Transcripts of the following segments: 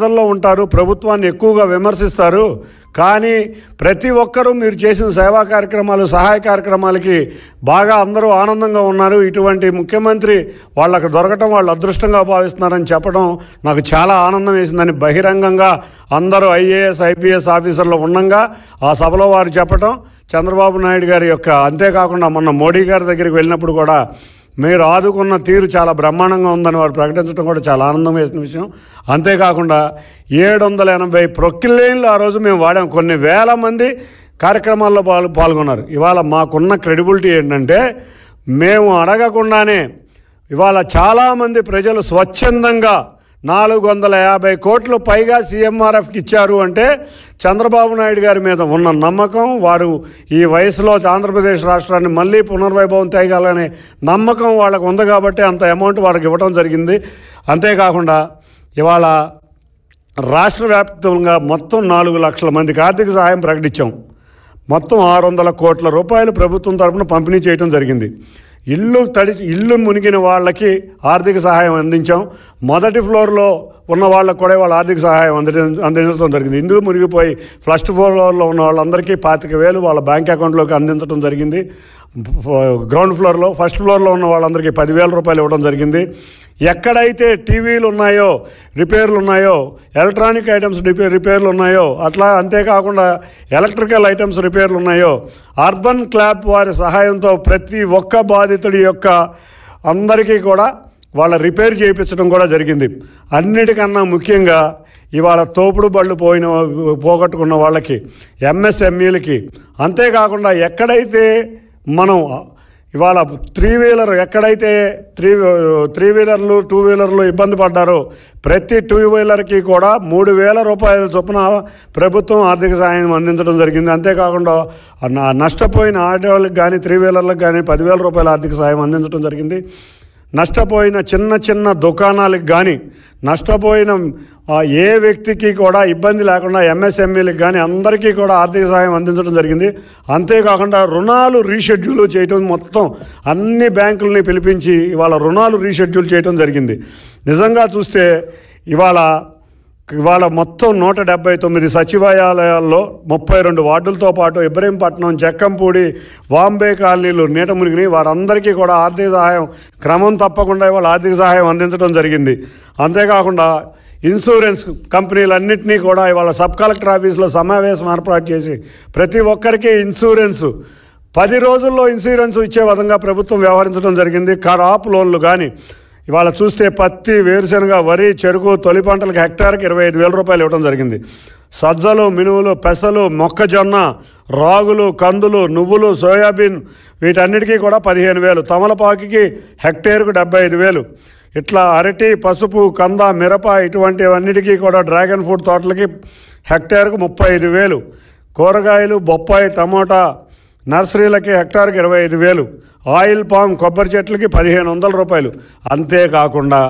బాధల్లో ఉంటారు ప్రభుత్వాన్ని ఎక్కువగా విమర్శిస్తారు కానీ ప్రతి ఒక్కరూ మీరు చేసిన సేవా కార్యక్రమాలు సహాయ కార్యక్రమాలకి బాగా అందరూ ఆనందంగా ఉన్నారు ఇటువంటి ముఖ్యమంత్రి వాళ్ళకు దొరకటం వాళ్ళు అదృష్టంగా భావిస్తున్నారని చెప్పడం నాకు చాలా ఆనందం వేసిందని బహిరంగంగా అందరూ ఐఏఎస్ ఐపీఎస్ ఆఫీసర్లు ఉండగా ఆ సభలో వారు చెప్పడం చంద్రబాబు నాయుడు గారి యొక్క అంతేకాకుండా మొన్న మోడీ గారి దగ్గరికి వెళ్ళినప్పుడు కూడా మీరు ఆదుకున్న తీరు చాలా బ్రహ్మాండంగా ఉందని వారు ప్రకటించడం కూడా చాలా ఆనందం వేసిన విషయం అంతేకాకుండా ఏడు వందల ఎనభై ప్రొక్కిలేన్లు ఆ రోజు మేము వాడాం కొన్ని వేల మంది కార్యక్రమాల్లో పాల్ పాల్గొన్నారు ఇవాళ మాకున్న క్రెడిబిలిటీ ఏంటంటే మేము అడగకుండానే ఇవాళ చాలామంది ప్రజలు స్వచ్ఛందంగా నాలుగు వందల యాభై కోట్లు పైగా సీఎంఆర్ఎఫ్కి ఇచ్చారు అంటే చంద్రబాబు నాయుడు గారి మీద ఉన్న నమ్మకం వారు ఈ వయసులో ఆంధ్రప్రదేశ్ రాష్ట్రాన్ని మళ్ళీ పునర్వైభవం తేగాలనే నమ్మకం వాళ్ళకు ఉంది కాబట్టి అంత అమౌంట్ వాళ్ళకి ఇవ్వడం జరిగింది అంతేకాకుండా ఇవాళ రాష్ట్ర వ్యాప్తంగా మొత్తం నాలుగు లక్షల మందికి ఆర్థిక సహాయం ప్రకటించాం మొత్తం ఆరు వందల కోట్ల రూపాయలు ప్రభుత్వం తరపున పంపిణీ చేయడం జరిగింది ఇల్లు తడి ఇల్లు మునిగిన వాళ్ళకి ఆర్థిక సహాయం అందించాం మొదటి ఫ్లోర్లో ఉన్న వాళ్ళకు కూడా వాళ్ళ ఆర్థిక సహాయం అంది అందించడం జరిగింది ఇందులో మునిగిపోయి ఫస్ట్ ఫ్లోర్లో ఉన్న వాళ్ళందరికీ పాతిక వేలు వాళ్ళ బ్యాంక్ అకౌంట్లోకి అందించడం జరిగింది గ్రౌండ్ ఫ్లోర్లో ఫస్ట్ ఫ్లోర్లో ఉన్న వాళ్ళందరికీ పదివేల రూపాయలు ఇవ్వడం జరిగింది ఎక్కడైతే టీవీలు ఉన్నాయో రిపేర్లు ఉన్నాయో ఎలక్ట్రానిక్ ఐటమ్స్ రిపేర్ రిపేర్లు ఉన్నాయో అట్లా అంతేకాకుండా ఎలక్ట్రికల్ ఐటమ్స్ రిపేర్లు ఉన్నాయో అర్బన్ క్లాబ్ వారి సహాయంతో ప్రతి ఒక్క బాధితుడి యొక్క అందరికీ కూడా వాళ్ళ రిపేర్ చేయించడం కూడా జరిగింది అన్నిటికన్నా ముఖ్యంగా ఇవాళ తోపుడు బళ్ళు పోయిన పోగొట్టుకున్న వాళ్ళకి ఎంఎస్ఎంఈలకి అంతేకాకుండా ఎక్కడైతే మనం ఇవాళ త్రీ వీలర్ ఎక్కడైతే త్రీ త్రీ వీలర్లు టూ వీలర్లు ఇబ్బంది పడ్డారో ప్రతి టూ వీలర్కి కూడా మూడు వేల రూపాయల చొప్పున ప్రభుత్వం ఆర్థిక సాయం అందించడం జరిగింది అంతేకాకుండా నష్టపోయిన ఆటోలకు కానీ త్రీ వీలర్లకు కానీ పదివేల రూపాయల ఆర్థిక సాయం అందించడం జరిగింది నష్టపోయిన చిన్న చిన్న దుకాణాలకు కానీ నష్టపోయిన ఏ వ్యక్తికి కూడా ఇబ్బంది లేకుండా ఎంఎస్ఎంఈలకు కానీ అందరికీ కూడా ఆర్థిక సహాయం అందించడం జరిగింది అంతేకాకుండా రుణాలు రీషెడ్యూల్ చేయటం మొత్తం అన్ని బ్యాంకులని పిలిపించి ఇవాళ రుణాలు రీషెడ్యూల్ చేయటం జరిగింది నిజంగా చూస్తే ఇవాళ ఇవాళ మొత్తం నూట డెబ్బై తొమ్మిది సచివాలయాల్లో ముప్పై రెండు వార్డులతో పాటు ఇబ్రహీంపట్నం జక్కంపూడి వాంబే కాలనీలు నీట మునిగినాయి వారందరికీ కూడా ఆర్థిక సహాయం క్రమం తప్పకుండా ఇవాళ ఆర్థిక సహాయం అందించడం జరిగింది అంతేకాకుండా ఇన్సూరెన్స్ కంపెనీలన్నింటినీ కూడా ఇవాళ సబ్ కలెక్టర్ ఆఫీస్లో సమావేశం ఏర్పాటు చేసి ప్రతి ఒక్కరికి ఇన్సూరెన్స్ పది రోజుల్లో ఇన్సూరెన్స్ ఇచ్చే విధంగా ప్రభుత్వం వ్యవహరించడం జరిగింది కార్ ఆప్ లోన్లు కానీ ఇవాళ చూస్తే పత్తి వేరుశనగ వరి చెరుకు తొలి పంటలకు హెక్టార్కి ఇరవై ఐదు వేల రూపాయలు ఇవ్వడం జరిగింది సజ్జలు మినువులు పెసలు మొక్కజొన్న రాగులు కందులు నువ్వులు సోయాబీన్ వీటన్నిటికీ కూడా పదిహేను వేలు తమలపాకి హెక్టేర్కు డెబ్బై ఐదు వేలు ఇట్లా అరటి పసుపు కంద మిరప ఇటువంటివన్నిటికీ కూడా డ్రాగన్ ఫ్రూట్ తోటలకి హెక్టేర్కు ముప్పై ఐదు వేలు కూరగాయలు బొప్పాయి టమోటా నర్సరీలకి హెక్టార్కి ఇరవై ఐదు వేలు ఆయిల్ పామ్ కొబ్బరి చెట్లకి పదిహేను వందల రూపాయలు అంతేకాకుండా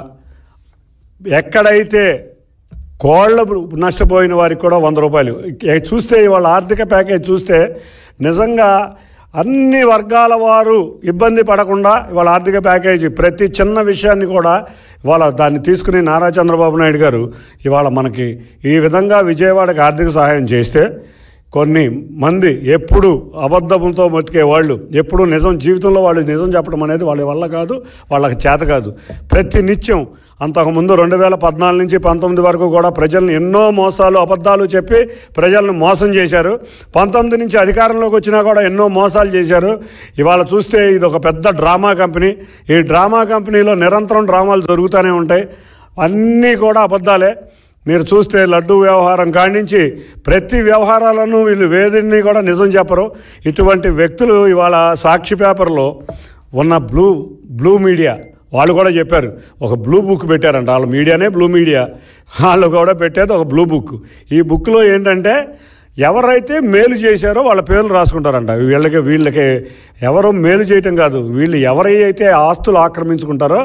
ఎక్కడైతే కోళ్ళ నష్టపోయిన వారికి కూడా వంద రూపాయలు చూస్తే ఇవాళ ఆర్థిక ప్యాకేజ్ చూస్తే నిజంగా అన్ని వర్గాల వారు ఇబ్బంది పడకుండా ఇవాళ ఆర్థిక ప్యాకేజీ ప్రతి చిన్న విషయాన్ని కూడా ఇవాళ దాన్ని తీసుకుని నారా చంద్రబాబు నాయుడు గారు ఇవాళ మనకి ఈ విధంగా విజయవాడకి ఆర్థిక సహాయం చేస్తే కొన్ని మంది ఎప్పుడు అబద్ధంతో బతికే వాళ్ళు ఎప్పుడు నిజం జీవితంలో వాళ్ళు నిజం చెప్పడం అనేది వాళ్ళ వల్ల కాదు వాళ్ళకి చేత కాదు ప్రతి నిత్యం అంతకుముందు రెండు వేల పద్నాలుగు నుంచి పంతొమ్మిది వరకు కూడా ప్రజలను ఎన్నో మోసాలు అబద్ధాలు చెప్పి ప్రజలను మోసం చేశారు పంతొమ్మిది నుంచి అధికారంలోకి వచ్చినా కూడా ఎన్నో మోసాలు చేశారు ఇవాళ చూస్తే ఇది ఒక పెద్ద డ్రామా కంపెనీ ఈ డ్రామా కంపెనీలో నిరంతరం డ్రామాలు జరుగుతూనే ఉంటాయి అన్నీ కూడా అబద్ధాలే మీరు చూస్తే లడ్డు వ్యవహారం కానించి ప్రతి వ్యవహారాలను వీళ్ళు వేదిని కూడా నిజం చెప్పరు ఇటువంటి వ్యక్తులు ఇవాళ సాక్షి పేపర్లో ఉన్న బ్లూ బ్లూ మీడియా వాళ్ళు కూడా చెప్పారు ఒక బ్లూ బుక్ పెట్టారంట వాళ్ళ మీడియానే బ్లూ మీడియా వాళ్ళు కూడా పెట్టేది ఒక బ్లూ బుక్ ఈ బుక్లో ఏంటంటే ఎవరైతే మేలు చేశారో వాళ్ళ పేర్లు రాసుకుంటారంట వీళ్ళకి వీళ్ళకి ఎవరు మేలు చేయటం కాదు వీళ్ళు ఎవరైతే ఆస్తులు ఆక్రమించుకుంటారో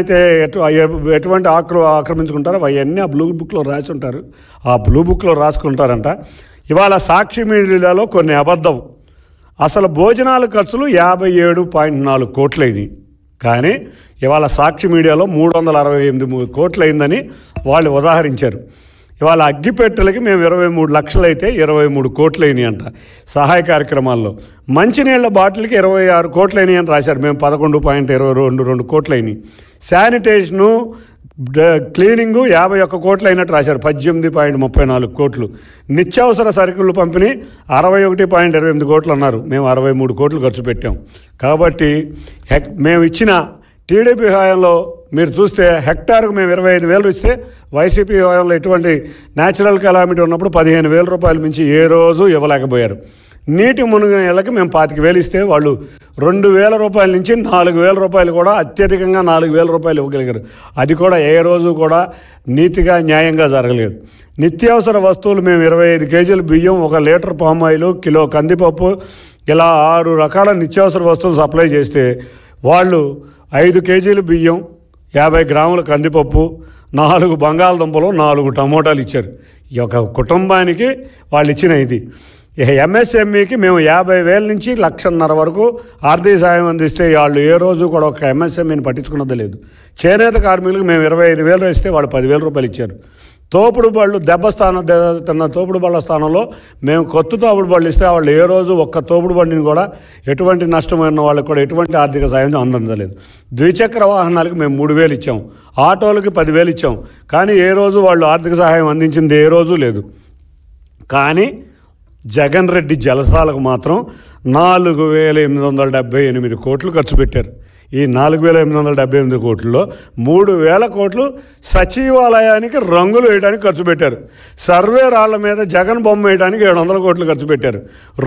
అయితే ఎటు ఎటువంటి ఆక్ర ఆక్రమించుకుంటారో అవన్నీ ఆ బ్లూ బుక్లో రాసి ఉంటారు ఆ బ్లూ బుక్లో రాసుకుంటారంట ఇవాళ సాక్షి మీడియాలో కొన్ని అబద్ధం అసలు భోజనాల ఖర్చులు యాభై ఏడు పాయింట్ నాలుగు అయింది కానీ ఇవాళ సాక్షి మీడియాలో మూడు వందల అరవై ఎనిమిది కోట్లయిందని వాళ్ళు ఉదాహరించారు ఇవాళ అగ్గిపెట్టెలకి మేము ఇరవై మూడు లక్షలు అయితే ఇరవై మూడు కోట్లు అయినాయి అంట సహాయ కార్యక్రమాల్లో మంచినీళ్ళ బాటిల్కి ఇరవై ఆరు కోట్లు అయినాయి అని రాశారు మేము పదకొండు పాయింట్ ఇరవై రెండు రెండు కోట్లు అయినాయి శానిటేషను క్లీనింగు యాభై ఒక్క కోట్లు అయినట్టు రాశారు పద్దెనిమిది పాయింట్ ముప్పై నాలుగు కోట్లు నిత్యావసర సరుకులు పంపిణీ అరవై ఒకటి పాయింట్ ఇరవై ఎనిమిది కోట్లు అన్నారు మేము అరవై మూడు కోట్లు ఖర్చు పెట్టాం కాబట్టి మేము ఇచ్చిన టీడీపీ హయాంలో మీరు చూస్తే హెక్టార్కు మేము ఇరవై ఐదు వేలు ఇస్తే వైసీపీ హయాంలో ఎటువంటి న్యాచురల్ కెలామిటీ ఉన్నప్పుడు పదిహేను వేల రూపాయలు నుంచి ఏ రోజు ఇవ్వలేకపోయారు నీటి మునిగిన మేము పాతిక వేలు ఇస్తే వాళ్ళు రెండు వేల రూపాయల నుంచి నాలుగు వేల రూపాయలు కూడా అత్యధికంగా నాలుగు వేల రూపాయలు ఇవ్వగలిగారు అది కూడా ఏ రోజు కూడా నీతిగా న్యాయంగా జరగలేదు నిత్యావసర వస్తువులు మేము ఇరవై ఐదు కేజీలు బియ్యం ఒక లీటర్ పామాయిలు కిలో కందిపప్పు ఇలా ఆరు రకాల నిత్యావసర వస్తువులు సప్లై చేస్తే వాళ్ళు ఐదు కేజీలు బియ్యం యాభై గ్రాముల కందిపప్పు నాలుగు బంగాళదుంపలు నాలుగు టమోటాలు ఇచ్చారు ఈ యొక్క కుటుంబానికి వాళ్ళు ఇచ్చిన ఇది ఎంఎస్ఎంఈకి మేము యాభై వేల నుంచి లక్షన్నర వరకు ఆర్థిక సాయం అందిస్తే వాళ్ళు ఏ రోజు కూడా ఒక ఎంఎస్ఎంఈని పట్టించుకున్నది లేదు చేనేత కార్మికులకు మేము ఇరవై ఐదు వేలు వేస్తే వాళ్ళు పదివేల రూపాయలు ఇచ్చారు తోపుడు బళ్ళు దెబ్బ స్థానం తిన్న తోపుడు బళ్ళ స్థానంలో మేము కొత్త తోపుడు బళ్ళు ఇస్తే వాళ్ళు ఏ రోజు ఒక్క తోపుడు బండిని కూడా ఎటువంటి నష్టమైన వాళ్ళకి కూడా ఎటువంటి ఆర్థిక సాయం అందించలేదు ద్విచక్ర వాహనాలకు మేము మూడు వేలు ఇచ్చాం ఆటోలకి పదివేలు ఇచ్చాం కానీ ఏ రోజు వాళ్ళు ఆర్థిక సహాయం అందించింది ఏ రోజు లేదు కానీ జగన్ రెడ్డి జలసాలకు మాత్రం నాలుగు వేల ఎనిమిది వందల డెబ్బై ఎనిమిది కోట్లు ఖర్చు పెట్టారు ఈ నాలుగు వేల ఎనిమిది వందల డెబ్బై ఎనిమిది కోట్లలో మూడు వేల కోట్లు సచివాలయానికి రంగులు వేయడానికి ఖర్చు పెట్టారు సర్వే రాళ్ల మీద జగన్ బొమ్మ వేయడానికి ఏడు వందల కోట్లు ఖర్చు పెట్టారు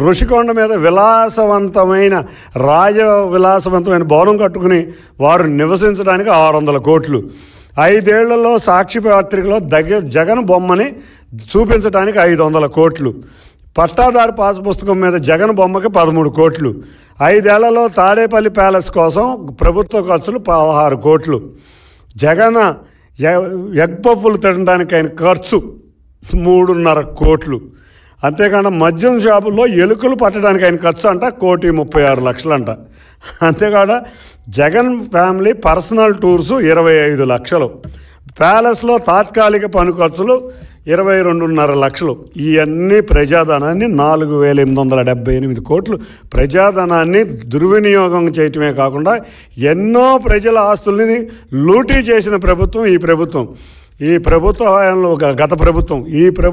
ఋషికొండ మీద విలాసవంతమైన రాజ విలాసవంతమైన భవనం కట్టుకుని వారు నివసించడానికి ఆరు వందల కోట్లు ఐదేళ్లలో సాక్షి పత్రికలో దగ్గర జగన్ బొమ్మని చూపించడానికి ఐదు వందల కోట్లు పట్టాదారు పాస్ పుస్తకం మీద జగన్ బొమ్మకి పదమూడు కోట్లు ఐదేళ్లలో తాడేపల్లి ప్యాలెస్ కోసం ప్రభుత్వ ఖర్చులు పదహారు కోట్లు జగన్ ఎగ్ తినడానికి ఆయన ఖర్చు మూడున్నర కోట్లు అంతేకాకుండా మద్యం షాపుల్లో ఎలుకలు పట్టడానికి ఆయన ఖర్చు అంట కోటి ముప్పై ఆరు లక్షలంట అంతేకాకుండా జగన్ ఫ్యామిలీ పర్సనల్ టూర్స్ ఇరవై ఐదు లక్షలు ప్యాలెస్లో తాత్కాలిక పని ఖర్చులు ఇరవై రెండున్నర లక్షలు ఇవన్నీ ప్రజాధనాన్ని నాలుగు వేల ఎనిమిది వందల డెబ్బై ఎనిమిది కోట్లు ప్రజాధనాన్ని దుర్వినియోగం చేయటమే కాకుండా ఎన్నో ప్రజల ఆస్తుల్ని లూటీ చేసిన ప్రభుత్వం ఈ ప్రభుత్వం ఈ ప్రభుత్వ హయాంలో గత ప్రభుత్వం ఈ ప్రభుత్వం